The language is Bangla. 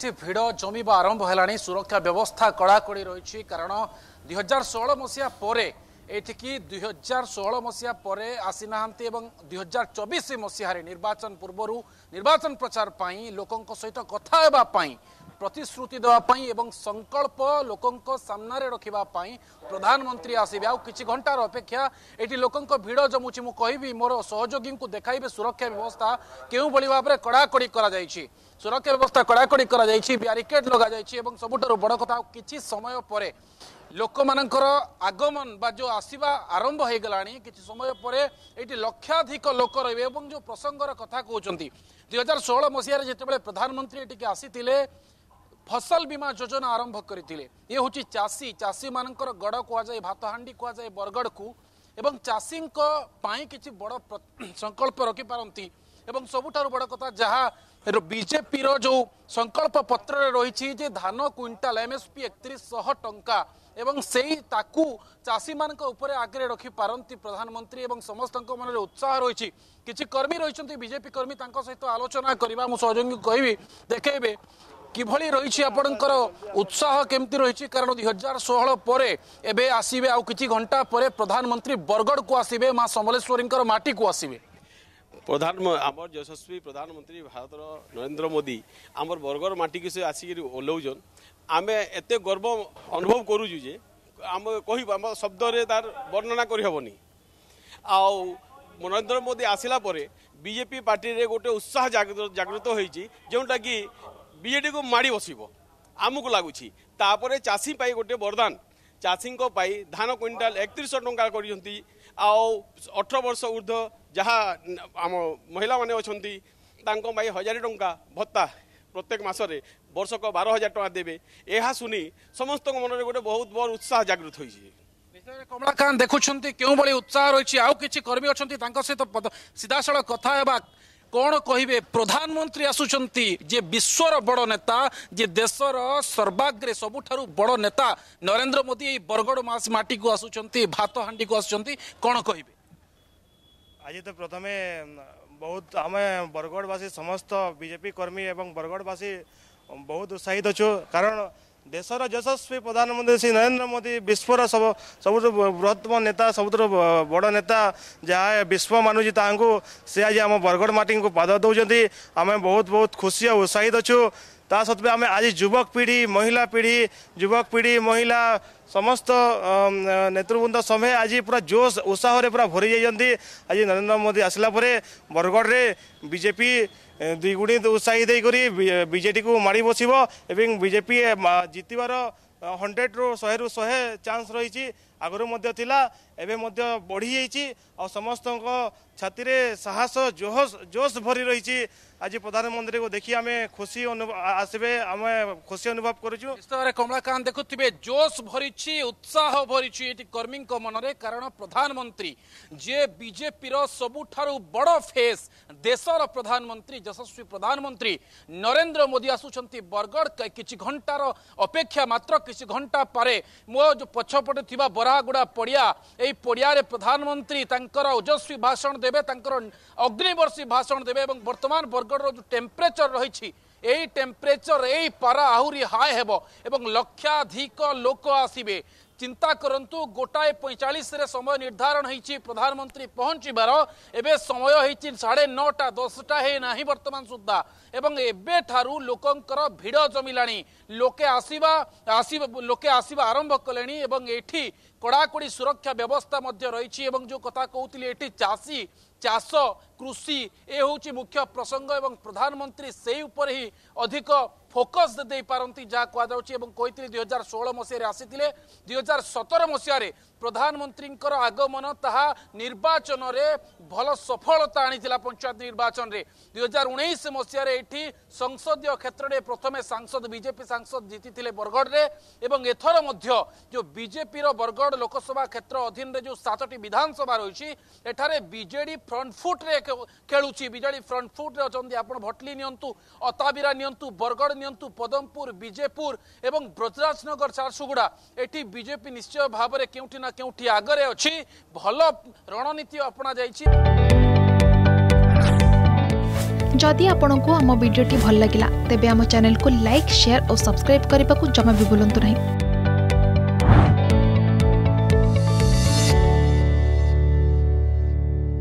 ଏଠି ଭିଡ଼ ଜମିବା ଆରମ୍ଭ ହେଲାଣି ସୁରକ୍ଷା ବ୍ୟବସ୍ଥା କଡ଼ାକଡ଼ି ରହିଛି କାରଣ ଦୁଇହଜାର ଷୋହଳ ମସିହା ପରେ ଏଠିକି ଦୁଇହଜାର ଷୋହଳ ମସିହା ପରେ ଆସିନାହାନ୍ତି ଏବଂ ଦୁଇହଜାର ଚବିଶ ମସିହାରେ ନିର୍ବାଚନ ପୂର୍ବରୁ ନିର୍ବାଚନ ପ୍ରଚାର ପାଇଁ ଲୋକଙ୍କ ସହିତ କଥା ହେବା ପାଇଁ ପ୍ରତିଶ୍ରୁତି ଦେବା ପାଇଁ ଏବଂ ସଂକଳ୍ପ ଲୋକଙ୍କ ସାମ୍ନାରେ ରଖିବା ପାଇଁ ପ୍ରଧାନମନ୍ତ୍ରୀ ଆସିବେ ଆଉ କିଛି ଘଣ୍ଟାର ଅପେକ୍ଷା ଏଠି ଲୋକଙ୍କ ଭିଡ଼ ଜମୁଛି ମୁଁ କହିବି ମୋର ସହଯୋଗୀଙ୍କୁ ଦେଖାଇବେ ସୁରକ୍ଷା ବ୍ୟବସ୍ଥା କେଉଁଭଳି ଭାବରେ କଡ଼ାକଡ଼ି କରାଯାଇଛି ସୁରକ୍ଷା ବ୍ୟବସ୍ଥା କଡ଼ାକଡ଼ି କରାଯାଇଛି ବ୍ୟାରିକେଡ୍ ଲଗାଯାଇଛି ଏବଂ ସବୁଠାରୁ ବଡ଼ କଥା ଆଉ କିଛି ସମୟ ପରେ ଲୋକମାନଙ୍କର ଆଗମନ ବା ଯେଉଁ ଆସିବା ଆରମ୍ଭ ହୋଇଗଲାଣି କିଛି ସମୟ ପରେ ଏଇଠି ଲକ୍ଷାଧିକ ଲୋକ ରହିବେ ଏବଂ ଯେଉଁ ପ୍ରସଙ୍ଗର କଥା କହୁଛନ୍ତି ଦୁଇ ହଜାର ଷୋହଳ ମସିହାରେ ଯେତେବେଳେ ପ୍ରଧାନମନ୍ତ୍ରୀ ଏଠିକି ଆସିଥିଲେ ফসল বীমা যোজনা আরম্ভ করে এ হচ্ছে চাষী চাষী মানকর গড় কুযায় ভাতহাণ্ডি কুযায় বরগড়কু এবং চাষীঙ্ক পাই কিছু বড় সংকল্প রকিপারতি এবং সবুঠার বড় কথা যা বিজেপির যে সংকল্প পত্রে রয়েছে যে ধান কুইন্টাল এমএসপি একত্রিশশহ টঙ্কা এবং সেই তাকু চাষীমানক উপরে আগে রখিপারতি প্রধানমন্ত্রী এবং সমস্ত মনে উৎসাহ রয়েছে কিছু কর্মী রয়েছেন বিজেপি কর্মী তাঁর সহ আলোচনা করা মু সহযোগী কহবি দেখেবে কিভাবে রয়েছে আপনার উৎসাহ কমিটি রয়েছে কারণ দুই হাজার ষোহল পরে এবে আসবে আউ কিছু ঘণ্টা পরে প্রধানমন্ত্রী বরগড় কু আসবে মা সমলেশ্বরী মাটি কু আসবে প্রধান আমার যশস্বী প্রধানমন্ত্রী ভারতর নরেন্দ্র মোদী আমার বরগড় মাটি সে আসিকি ওলাউছন আমি এত গর্ব অনুভব করুছু যে আমি আমার শব্দরে তার বর্ণনা করি হবনি আউ নরেন্দ্র মোদী আসিলা পরে বিজেপি পার্টি গোটে উৎসাহ জাগ্রত হয়েছি যেটা কি ବିଜେଡ଼ିକୁ ମାଡ଼ି ବସିବ ଆମକୁ ଲାଗୁଛି ତାପରେ ଚାଷୀ ପାଇଁ ଗୋଟେ ବରଦାନ ଚାଷୀଙ୍କ ପାଇଁ ଧାନ କ୍ୱିଣ୍ଟାଲ ଏକତିରିଶହ ଟଙ୍କା କରିଛନ୍ତି ଆଉ ଅଠର ବର୍ଷ ଉର୍ଦ୍ଧ୍ୱ ଯାହା ଆମ ମହିଳାମାନେ ଅଛନ୍ତି ତାଙ୍କ ପାଇଁ ହଜାରେ ଟଙ୍କା ଭତ୍ତା ପ୍ରତ୍ୟେକ ମାସରେ ବର୍ଷକ ବାର ହଜାର ଟଙ୍କା ଦେବେ ଏହା ଶୁଣି ସମସ୍ତଙ୍କ ମନରେ ଗୋଟେ ବହୁତ ବଡ଼ ଉତ୍ସାହ ଜାଗୃତ ହୋଇଛି କମଳାକାନ୍ତ ଦେଖୁଛନ୍ତି କେଉଁଭଳି ଉତ୍ସାହ ରହିଛି ଆଉ କିଛି କର୍ମୀ ଅଛନ୍ତି ତାଙ୍କ ସହିତ ସିଧାସଳଖ କଥା ହେବା କ'ଣ କହିବେ ପ୍ରଧାନମନ୍ତ୍ରୀ ଆସୁଛନ୍ତି ଯେ ବିଶ୍ୱର ବଡ଼ ନେତା ଯେ ଦେଶର ସର୍ବାଗ୍ରେ ସବୁଠାରୁ ବଡ଼ ନେତା ନରେନ୍ଦ୍ର ମୋଦି ଏଇ ବରଗଡ଼ ମାସ ମାଟିକୁ ଆସୁଛନ୍ତି ଭାତ ହାଣ୍ଡିକୁ ଆସୁଛନ୍ତି କ'ଣ କହିବେ ଆଜି ତ ପ୍ରଥମେ ବହୁତ ଆମେ ବରଗଡ଼ବାସୀ ସମସ୍ତ ବିଜେପି କର୍ମୀ ଏବଂ ବରଗଡ଼ବାସୀ ବହୁତ ଉତ୍ସାହିତ ଅଛୁ କାରଣ देश यशस्वी प्रधानमन्त्री श्री नरेन्द्र मोदी विश्व सब बृहत्तम नेता सब बड नेता विश्व मान्नु तान्स सि आज आम बरगड माटी पाद देउँछ आमे बहुत बहुत खुसी आ उत्साहित अछु ତା ସତ୍ତ୍ୱେ ଆମେ ଆଜି ଯୁବକ ପିଢ଼ି ମହିଳା ପିଢ଼ି ଯୁବକ ପିଢ଼ି ମହିଳା ସମସ୍ତ ନେତୃବୃନ୍ଦ ସମୟ ଆଜି ପୁରା ଜୋଶ ଉତ୍ସାହରେ ପୁରା ଭରି ଯାଇଛନ୍ତି ଆଜି ନରେନ୍ଦ୍ର ମୋଦି ଆସିଲା ପରେ ବରଗଡ଼ରେ ବିଜେପି ଦ୍ୱିଗୁଣିତ ଉତ୍ସାହୀ ଦେଇକରି ବିଜେଡ଼ିକୁ ମାଡ଼ି ବସିବ ଏବଂ ବିଜେପି ଜିତିବାର ହଣ୍ଡ୍ରେଡ଼ରୁ ଶହେରୁ ଶହେ ଚାନ୍ସ ରହିଛି ଆଗରୁ ମଧ୍ୟ ଥିଲା ଏବେ ମଧ୍ୟ ବଢ଼ିଯାଇଛି ଆଉ ସମସ୍ତଙ୍କ ଛାତିରେ ସାହସ ଜୋହସ ଜୋସ୍ ଭରି ରହିଛି ଆଜି ପ୍ରଧାନମନ୍ତ୍ରୀଙ୍କୁ ଦେଖି ଆମେ ଖୁସି ଆସିବେ ଆମେ ଖୁସି ଅନୁଭବ କରୁଛୁ କମଳାକାନ୍ତ ଦେଖୁଥିବେ ଜୋସ୍ ଭରିଛି ଉତ୍ସାହ ଭରିଛି ଏଠି କର୍ମୀଙ୍କ ମନରେ କାରଣ ପ୍ରଧାନମନ୍ତ୍ରୀ ଯିଏ ବିଜେପିର ସବୁଠାରୁ ବଡ଼ ଫେସ୍ ଦେଶର ପ୍ରଧାନମନ୍ତ୍ରୀ ଯଶସ୍ୱୀ ପ୍ରଧାନମନ୍ତ୍ରୀ ନରେନ୍ଦ୍ର ମୋଦି ଆସୁଛନ୍ତି ବରଗଡ଼ କିଛି ଘଣ୍ଟାର ଅପେକ୍ଷା ମାତ୍ର କିଛି ଘଣ୍ଟା ପରେ ମୋ ପଛପଟେ ଥିବା ବରା ଗୁଡ଼ା ପଡ଼ିଆ ଏହି ପଡ଼ିଆରେ ପ୍ରଧାନମନ୍ତ୍ରୀ ତାଙ୍କର ଓଜସ୍ୱୀ ଭାଷଣ ଦେବେ ତାଙ୍କର ଅଗ୍ନିବର୍ଷୀ ଭାଷଣ ଦେବେ ଏବଂ ବର୍ତ୍ତମାନ ବରଗଡ଼ର ଯେଉଁ ଟେମ୍ପରେଚର୍ ରହିଛି ଏଇ টেম্পরেচর ଏଇ ପାରା ଆହୁରି হাই ହେବ ଏବଂ ଲକ୍ଷାଧିକ ଲୋକ ଆସିବେ চিন্তা করতু গোটায়ে পঁয়চাশে সময় নির্ধারণ হয়েছি প্রধানমন্ত্রী পৌঁছবার এবে সময় হয়েছি সাড়ে নটা দশটা হয়ে না বর্তমান সুদ্ধা এবং এবেঠার লোকর ভিড় জমিলা লোকে আসবা আসবা লোকে আসবা আরম্ভ কলে এবং এটি কড়াকড়ি সুরক্ষা ব্যবস্থা রয়েছে এবং যে কথা কৌলি এটি চাষী ଚାଷ କୃଷି ଏ ହେଉଛି ମୁଖ୍ୟ ପ୍ରସଙ୍ଗ ଏବଂ ପ୍ରଧାନମନ୍ତ୍ରୀ ସେଇ ଉପରେ ହିଁ ଅଧିକ ଫୋକସ୍ ଦେଇପାରନ୍ତି ଯାହା କୁହାଯାଉଛି ଏବଂ କହିଥିଲେ ଦୁଇ ହଜାର ଷୋହଳ ମସିହାରେ ଆସିଥିଲେ ଦୁଇ ହଜାର ସତର ମସିହାରେ ପ୍ରଧାନମନ୍ତ୍ରୀଙ୍କର ଆଗମନ ତାହା ନିର୍ବାଚନରେ ଭଲ ସଫଳତା ଆଣିଥିଲା ପଞ୍ଚାୟତ ନିର୍ବାଚନରେ ଦୁଇ ହଜାର ଉଣେଇଶ ମସିହାରେ ଏଠି ସଂସଦୀୟ କ୍ଷେତ୍ରରେ ପ୍ରଥମେ ସାଂସଦ ବିଜେପି ସାଂସଦ ଜିତିଥିଲେ ବରଗଡ଼ରେ ଏବଂ ଏଥର ମଧ୍ୟ ଯେଉଁ ବିଜେପିର ବରଗଡ଼ ଲୋକସଭା କ୍ଷେତ୍ର ଅଧୀନରେ ଯେଉଁ ସାତଟି ବିଧାନସଭା ରହିଛି ଏଠାରେ ବିଜେଡି ଫ୍ରଣ୍ଟ ଫୁଟ୍ରେ ଖେଳୁଛି ବିଜେଡ଼ି ଫ୍ରଣ୍ଟ ଫୁଟ୍ରେ ଅଛନ୍ତି ଆପଣ ଭଟଲି ନିଅନ୍ତୁ ଅତାବିରା ନିଅନ୍ତୁ ବରଗଡ଼ ନିଅନ୍ତୁ ପଦମପୁର ବିଜେପୁର ଏବଂ ବ୍ରଜରାଜନଗର ଝାରସୁଗୁଡ଼ା ଏଠି ବିଜେପି ନିଶ୍ଚୟ ଭାବରେ କେଉଁଠି ନା କେଉଁଠି ଆଗରେ ଅଛି ଭଲ ରଣନୀତି ଅପଣାଯାଇଛି ଯଦି ଆପଣଙ୍କୁ ଆମ ଭିଡ଼ିଓଟି ଭଲ ଲାଗିଲା ତେବେ ଆମ ଚ୍ୟାନେଲକୁ ଲାଇକ୍ ସେୟାର ଓ ସବସ୍କ୍ରାଇବ୍ କରିବାକୁ ଜମା ବି ଭୁଲନ୍ତୁ ନାହିଁ